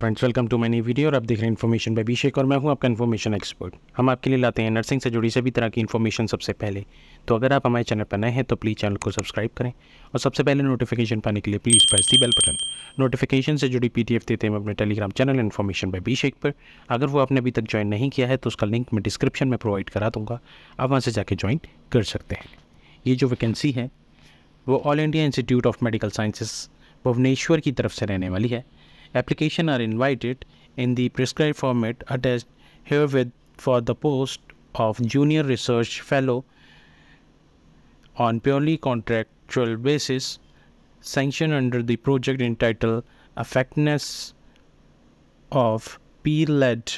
Friends welcome to many video और आप देख रहे हैं इन्फॉर्मेशन बाई अभिषेक और मैं हूं आपका इन्फॉर्मेशन एक्सपर्ट हम आपके लिए लाते हैं नर्सिंग से जुड़ी सभी तरह की इन्फॉर्मेशन सबसे पहले तो अगर आप हमारे चैनल पर नए हैं तो प्लीज़ चैनल को सब्सक्राइब करें और सबसे पहले नोटिफिकेशन पाने के लिए please press the bell button notification से जुड़ी पी देते हैं अपने Telegram channel information by Abhishek पर अगर वो आपने अभी तक ज्वाइन नहीं किया है तो उसका लिंक मैं डिस्क्रिप्शन में प्रोवाइड करा दूँगा आप वहाँ से जाके ज्वाइन कर सकते हैं ये जो वैकेंसी है वो All India Institute of Medical Sciences Bhubaneswar की तरफ से रहने वाली है application are invited in the prescribed format attached herewith for the post of junior research fellow on purely contractual basis sanctioned under the project entitled effectiveness of peer-led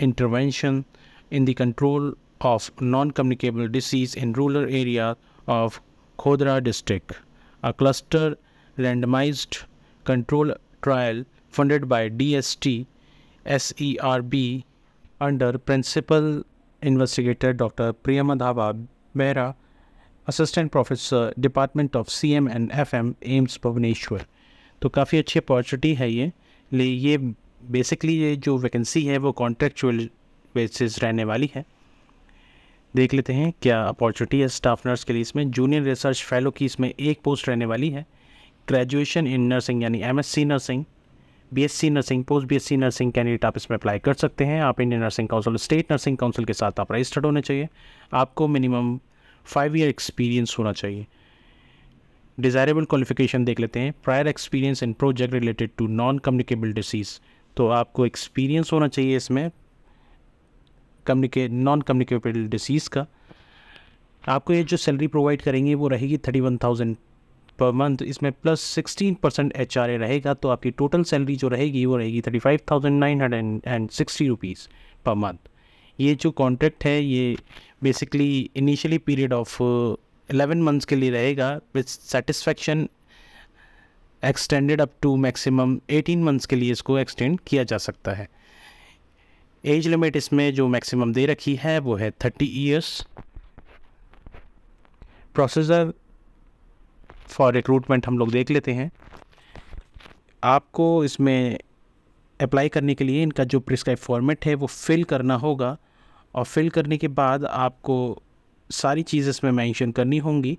intervention in the control of non-communicable disease in rural area of Khodra district a cluster randomized control trial funded trial funded under principal investigator doctor Principal धाबा Dr. Priyamadhava professor department of C M and F M AIIMS Bhubaneswar तो काफ़ी अच्छी opportunity है ये ले ये basically ये जो वैकेंसी है वो कॉन्ट्रेक्चुअल बेसिस रहने वाली है देख लेते हैं क्या अपॉर्चुनिटी है स्टाफ नर्स के लिए इसमें जूनियर रिसर्च फेलो की इसमें एक पोस्ट रहने वाली है ग्रेजुएशन इन नर्सिंग यानी M S C nursing B S C nursing post B S C nursing candidate आप इसमें अप्लाई कर सकते हैं आप Indian nursing council state nursing council के साथ आप रजिस्टर्ड होने चाहिए आपको मिनिमम फाइव ईयर एक्सपीरियंस होना चाहिए डिज़ायरेबल क्वालिफिकेशन देख लेते हैं prior experience in project related to non communicable disease तो आपको एक्सपीरियंस होना चाहिए इसमें कम्युनिके नॉन कम्युनिकेबल डिसीज़ का आपको ये जो सैलरी प्रोवाइड करेंगे वो रहेगी thirty one thousand per month इसमें plus sixteen percent H R A रहेगा तो आपकी टोटल सैलरी जो रहेगी वो रहेगी thirty five thousand nine hundred and sixty rupees per month ये जो कॉन्ट्रैक्ट है ये basically initially period of eleven months के लिए रहेगा with satisfaction extended up to maximum eighteen months के लिए इसको एक्सटेंड किया जा सकता है एज लिमिट इसमें जो मैक्सिमम दे रखी है वो है thirty years processor for recruitment हम लोग देख लेते हैं आपको इसमें अप्लाई करने के लिए इनका जो प्रिस्क्राइब फॉर्मेट है वो फिल करना होगा और फिल करने के बाद आपको सारी चीज़ इसमें मेंशन करनी होंगी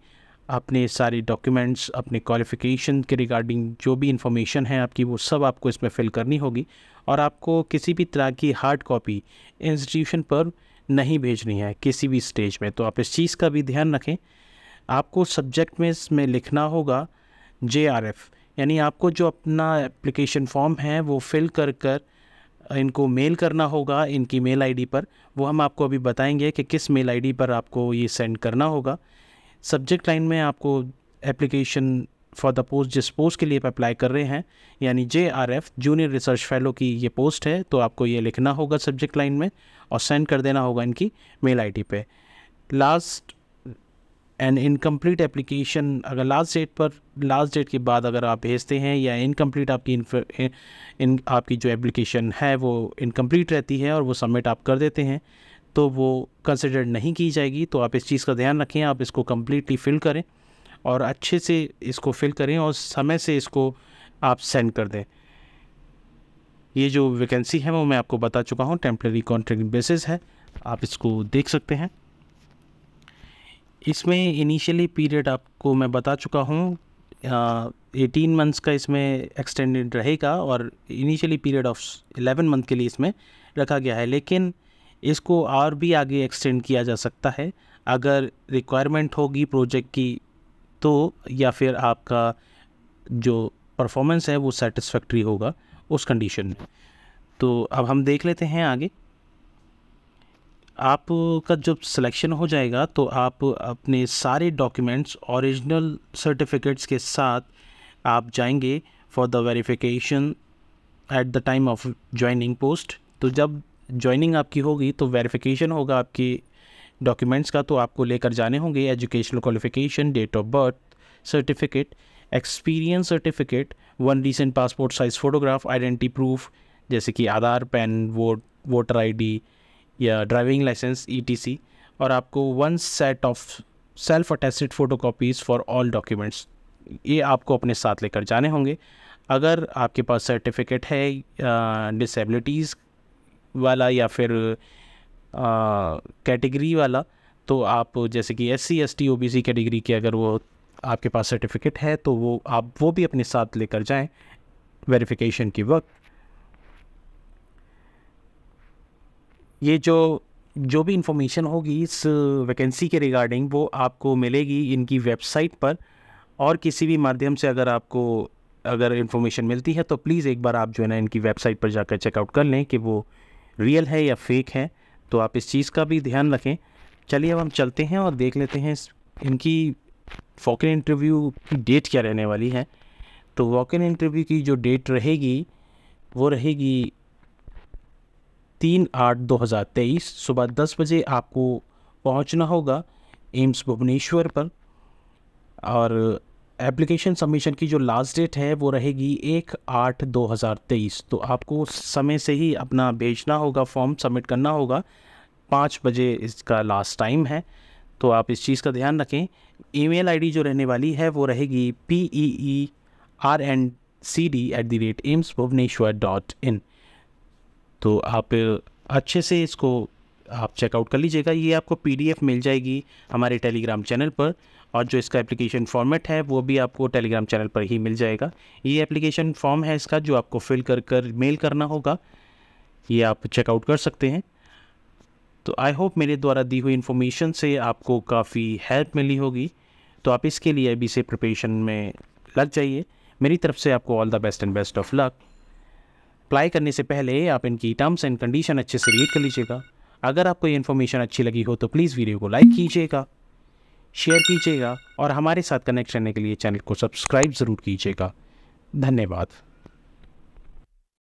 अपने सारे डॉक्यूमेंट्स अपने क्वालिफ़िकेशन के रिगार्डिंग जो भी इंफॉर्मेशन है आपकी वो सब आपको इसमें फ़िल करनी होगी और आपको किसी भी तरह की हार्ड कॉपी इंस्टीट्यूशन पर नहीं भेजनी है किसी भी स्टेज में तो आप इस चीज़ का भी ध्यान रखें आपको सब्जेक्ट में इसमें लिखना होगा जे आर एफ़ यानी आपको जो अपना एप्लीकेशन फॉर्म है वो फिल कर कर इनको मेल करना होगा इनकी मेल आईडी पर वो हम आपको अभी बताएंगे कि किस मेल आईडी पर आपको ये सेंड करना होगा सब्जेक्ट लाइन में आपको एप्लीकेशन फॉर द पोस्ट जिस पोस्ट के लिए आप अप्लाई कर रहे हैं यानी J R F junior research fellow की ये पोस्ट है तो आपको ये लिखना होगा सब्जेक्ट लाइन में और सेंड कर देना होगा इनकी mail I D last and incomplete application अगर लास्ट डेट पर लास्ट डेट के बाद अगर आप भेजते हैं या इनकम्प्लीट आपकी इन, इन आपकी जो एप्लीकेशन है वो इनकम्प्लीट रहती है और वो सबमिट आप कर देते हैं तो वो कंसिडर नहीं की जाएगी तो आप इस चीज़ का ध्यान रखें आप इसको कम्प्लीटली फिल करें और अच्छे से इसको फिल करें और समय से इसको आप सेंड कर दें ये जो वैकेंसी है वो मैं आपको बता चुका हूँ टेम्प्रेरी कॉन्ट्रैक्ट बेसिस है आप इसको देख सकते हैं इसमें इनिशियली पीरियड आपको मैं बता चुका हूँ एटीन मंथ्स का इसमें एक्सटेंडेड रहेगा और initially period of eleven month के लिए इसमें रखा गया है लेकिन इसको और भी आगे एक्सटेंड किया जा सकता है अगर रिक्वायरमेंट होगी प्रोजेक्ट की तो या फिर आपका जो परफॉर्मेंस है वो सेटिस्फैक्ट्री होगा उस कंडीशन में तो अब हम देख लेते हैं आगे आपका जब सिलेक्शन हो जाएगा तो आप अपने सारे डॉक्यूमेंट्स ओरिजिनल सर्टिफिकेट्स के साथ आप जाएंगे for the verification at the time of joining post तो जब ज्वाइनिंग आपकी होगी तो वेरिफिकेशन होगा आपकी डॉक्यूमेंट्स का तो आपको लेकर जाने होंगे educational qualification date of birth certificate experience certificate one recent passport size photograph identity proof जैसे कि Aadhaar PAN vote voter ID या ड्राइविंग लाइसेंस ई और आपको one set of self attested photo copies for all documents ये आपको अपने साथ लेकर जाने होंगे अगर आपके पास सर्टिफिकेट है डिसेबिलिटीज़ वाला या फिर कैटेगरी वाला तो आप जैसे कि S C S T O B C category के अगर वो आपके पास सर्टिफिकेट है तो वो आप वो भी अपने साथ लेकर जाएं वेरिफिकेशन के वक्त ये जो जो भी इंफॉर्मेशन होगी इस वैकेंसी के रिगार्डिंग वो आपको मिलेगी इनकी वेबसाइट पर और किसी भी माध्यम से अगर आपको अगर इन्फॉर्मेशन मिलती है तो प्लीज़ एक बार आप जो है ना इनकी वेबसाइट पर जाकर चेकआउट कर लें कि वो रियल है या फेक है तो आप इस चीज़ का भी ध्यान रखें चलिए अब हम चलते हैं और देख लेते हैं इनकी वॉक इन इंटरव्यू की डेट क्या रहने वाली है तो वॉक इन इंटरव्यू की जो डेट रहेगी वो रहेगी तीन आठ दो हज़ार तेईस सुबह दस बजे आपको पहुंचना होगा एम्स भुवनेश्वर पर और एप्लीकेशन सबमिशन की जो लास्ट डेट है वो रहेगी एक आठ दो हज़ार तेईस तो आपको समय से ही अपना भेजना होगा फॉर्म सबमिट करना होगा पाँच बजे इसका लास्ट टाइम है तो आप इस चीज़ का ध्यान रखें ईमेल आईडी जो रहने वाली है वो रहेगी P E E R N C D at the rate AIIMS Bhubaneswar dot in तो आप अच्छे से इसको आप चेकआउट कर लीजिएगा ये आपको पी मिल जाएगी हमारे टेलीग्राम चैनल पर और जो इसका एप्लीकेशन फॉर्मेट है वो भी आपको टेलीग्राम चैनल पर ही मिल जाएगा ये एप्लीकेशन फॉर्म है इसका जो आपको फिल कर कर मेल करना होगा ये आप चेकआउट कर सकते हैं तो आई होप मेरे द्वारा दी हुई इन्फॉर्मेशन से आपको काफ़ी हेल्प मिली होगी तो आप इसके लिए अभी से प्रिपरेशन में लग जाइए मेरी तरफ से आपको all the best and best of luck apply करने से पहले आप इनकी टर्म्स एंड कंडीशन अच्छे से रीड कर लीजिएगा अगर आपको ये इन्फॉर्मेशन अच्छी लगी हो तो प्लीज़ वीडियो को लाइक कीजिएगा शेयर कीजिएगा और हमारे साथ कनेक्ट रहने के लिए चैनल को सब्सक्राइब ज़रूर कीजिएगा धन्यवाद